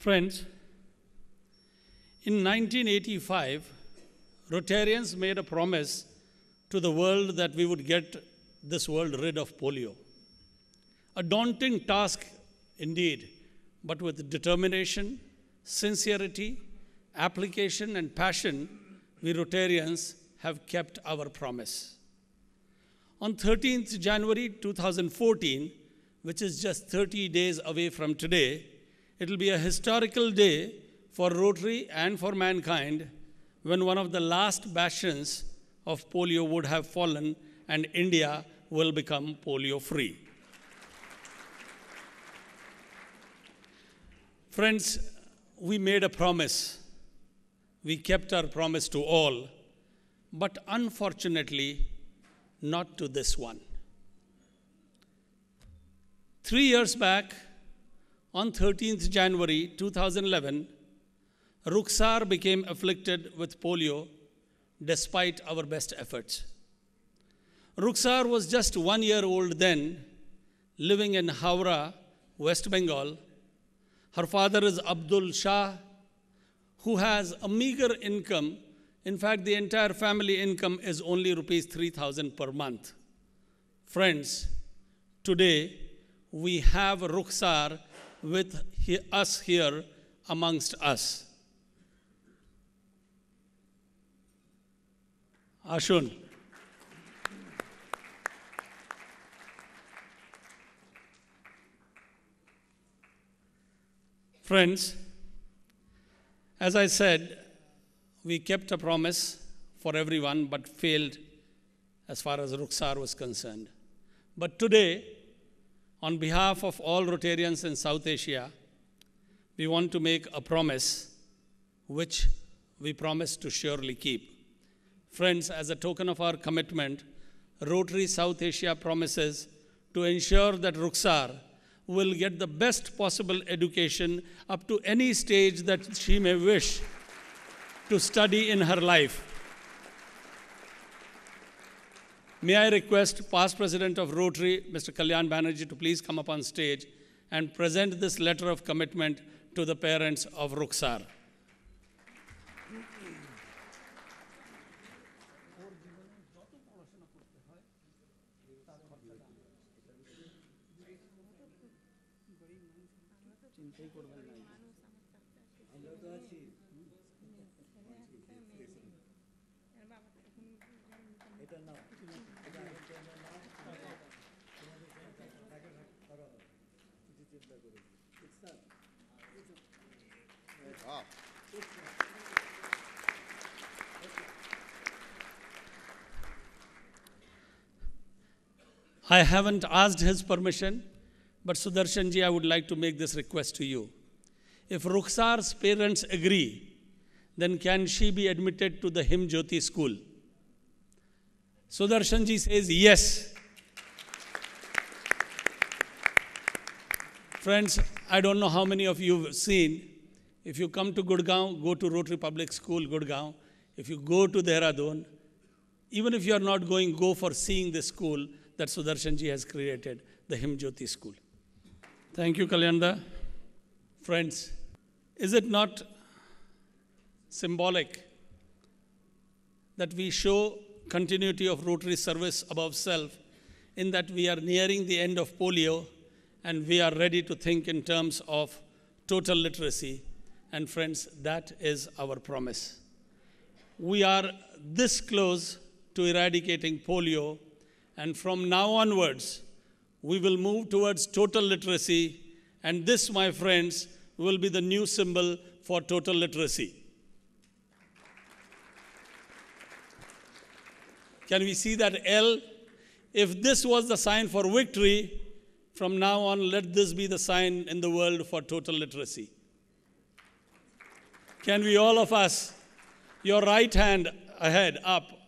Friends, in 1985, Rotarians made a promise to the world that we would get this world rid of polio. A daunting task indeed, but with determination, sincerity, application, and passion, we Rotarians have kept our promise. On 13th January 2014, which is just 30 days away from today, it will be a historical day for Rotary and for mankind when one of the last bastions of polio would have fallen and India will become polio free. Friends, we made a promise. We kept our promise to all, but unfortunately, not to this one. Three years back, on 13th January 2011, Rukhsar became afflicted with polio despite our best efforts. Rukhsar was just one year old then, living in Howrah, West Bengal. Her father is Abdul Shah, who has a meager income. In fact, the entire family income is only rupees 3,000 per month. Friends, today we have Rukhsar with he, us here amongst us. Ashun. Friends, as I said, we kept a promise for everyone but failed as far as Ruksar was concerned. But today, on behalf of all Rotarians in South Asia, we want to make a promise which we promise to surely keep. Friends, as a token of our commitment, Rotary South Asia promises to ensure that Ruksar will get the best possible education up to any stage that she may wish to study in her life. May I request past president of Rotary, Mr. Kalyan Banerjee, to please come up on stage and present this letter of commitment to the parents of Ruksar. I haven't asked his permission, but Sudarshanji, I would like to make this request to you. If Rukhsar's parents agree, then can she be admitted to the Him Jyoti school? Sudarshan ji says yes. Friends, I don't know how many of you have seen. If you come to Gurgaon, go to Rotary Public School, Gurgaon. If you go to Dehradun, even if you are not going, go for seeing the school that Sudarshan ji has created, the Himjyoti school. Thank you, Kalyanda. Friends, is it not symbolic that we show continuity of Rotary service above self, in that we are nearing the end of polio and we are ready to think in terms of total literacy. And friends, that is our promise. We are this close to eradicating polio, and from now onwards, we will move towards total literacy. And this, my friends, will be the new symbol for total literacy. Can we see that L? If this was the sign for victory, from now on, let this be the sign in the world for total literacy. Can we all of us, your right hand ahead, up,